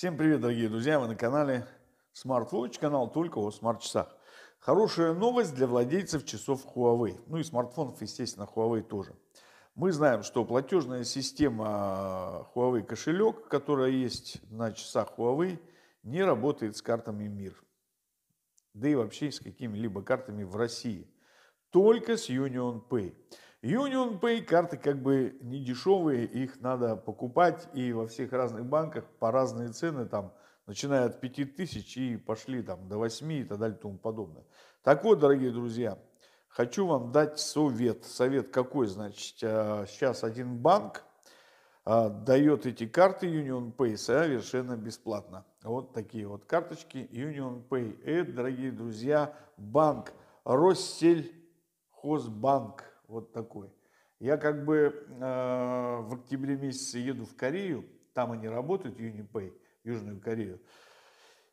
Всем привет, дорогие друзья! Вы на канале Smart Watch, канал только о смарт-часах. Хорошая новость для владельцев часов Huawei, ну и смартфонов, естественно, Huawei тоже. Мы знаем, что платежная система Huawei кошелек, которая есть на часах Huawei, не работает с картами МИР, да и вообще с какими-либо картами в России, только с Union Pay. Union Pay карты как бы не дешевые, их надо покупать и во всех разных банках по разные цены, там, начиная от 5000 и пошли там до 8 и так далее и тому подобное. Так вот, дорогие друзья, хочу вам дать совет. Совет какой? Значит, а, сейчас один банк а, дает эти карты Union Pay совершенно бесплатно. Вот такие вот карточки Union Pay. Это, дорогие друзья, банк Россельхозбанк вот такой. Я как бы э, в октябре месяце еду в Корею, там они работают, Юнипей Южную Корею.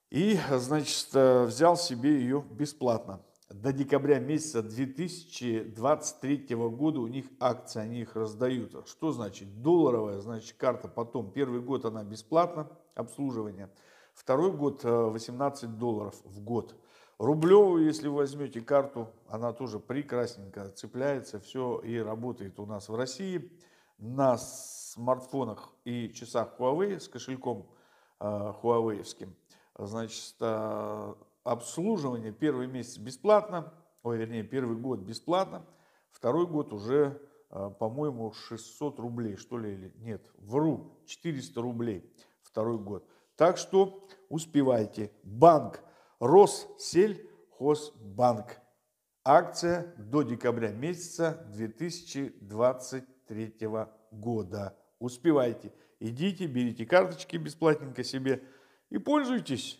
И, значит, э, взял себе ее бесплатно. До декабря месяца 2023 года у них акции, они их раздают. Что значит? Долларовая, значит, карта потом. Первый год она бесплатно обслуживание. Второй год 18 э, долларов в год. Рублевую, если возьмете карту, она тоже прекрасненько цепляется, все и работает у нас в России. На смартфонах и часах Huawei с кошельком э, Huawei. Значит, э, обслуживание первый месяц бесплатно, ой, вернее, первый год бесплатно, второй год уже, э, по-моему, 600 рублей, что ли, или нет, вру, 400 рублей второй год. Так что успевайте. Банк Россельхозбанк. Акция до декабря месяца 2023 года. Успевайте. Идите, берите карточки бесплатненько себе и пользуйтесь.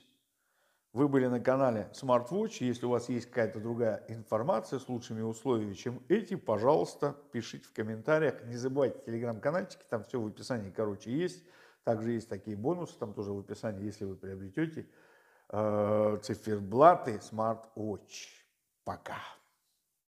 Вы были на канале SmartWatch. Если у вас есть какая-то другая информация с лучшими условиями, чем эти, пожалуйста, пишите в комментариях. Не забывайте телеграм-канальчики, там все в описании, короче, есть. Также есть такие бонусы, там тоже в описании, если вы приобретете. А, циферблаты смарт Watch. Пока.